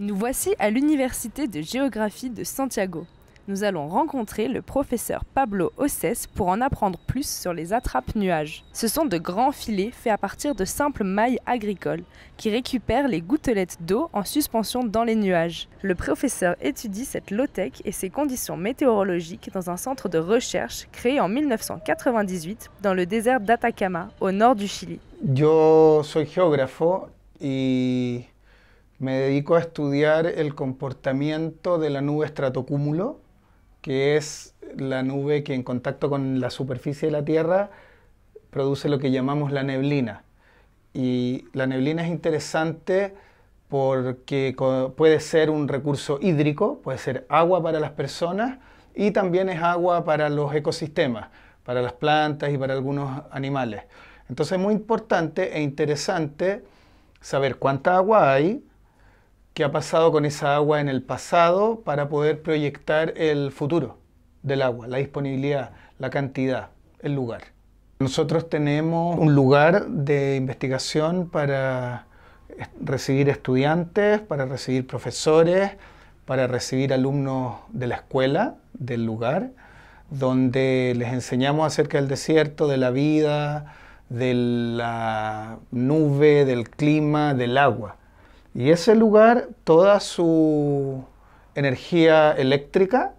Nous voici à l'Université de géographie de Santiago. Nous allons rencontrer le professeur Pablo Ossès pour en apprendre plus sur les attrapes-nuages. Ce sont de grands filets faits à partir de simples mailles agricoles qui récupèrent les gouttelettes d'eau en suspension dans les nuages. Le professeur étudie cette low-tech et ses conditions météorologiques dans un centre de recherche créé en 1998 dans le désert d'Atacama, au nord du Chili. Je suis géographe et Me dedico a estudiar el comportamiento de la nube estratocúmulo, que es la nube que en contacto con la superficie de la Tierra produce lo que llamamos la neblina. Y la neblina es interesante porque puede ser un recurso hídrico, puede ser agua para las personas y también es agua para los ecosistemas, para las plantas y para algunos animales. Entonces es muy importante e interesante saber cuánta agua hay, qué ha pasado con esa agua en el pasado para poder proyectar el futuro del agua, la disponibilidad, la cantidad, el lugar. Nosotros tenemos un lugar de investigación para recibir estudiantes, para recibir profesores, para recibir alumnos de la escuela, del lugar, donde les enseñamos acerca del desierto, de la vida, de la nube, del clima, del agua. Y ese lugar, toda su energía eléctrica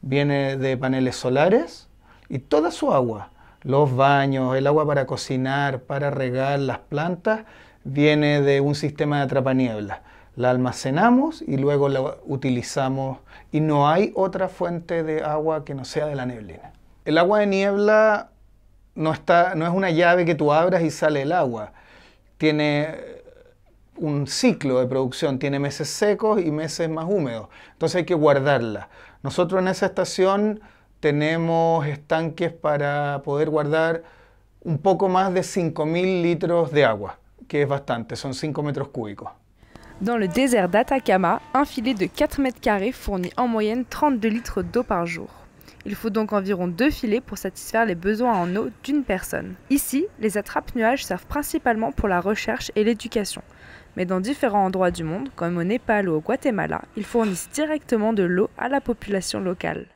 viene de paneles solares y toda su agua, los baños, el agua para cocinar, para regar las plantas, viene de un sistema de atrapanieblas. La almacenamos y luego la utilizamos y no hay otra fuente de agua que no sea de la neblina. El agua de niebla no, está, no es una llave que tú abras y sale el agua. Tiene un ciclo de producción, tiene meses secos y meses más húmedos, entonces hay que guardarla. Nosotros en esa estación tenemos estanques para poder guardar un poco más de 5.000 litros de agua, que es bastante, son 5 mètres cúbicos. Dans le désert d'Atacama, un filet de 4 mètres carrés fournit en moyenne 32 litres d'eau par jour. Il faut donc environ deux filets pour satisfaire les besoins en eau d'une personne. Ici, les attrapes-nuages servent principalement pour la recherche et l'éducation mais dans différents endroits du monde, comme au Népal ou au Guatemala, ils fournissent directement de l'eau à la population locale.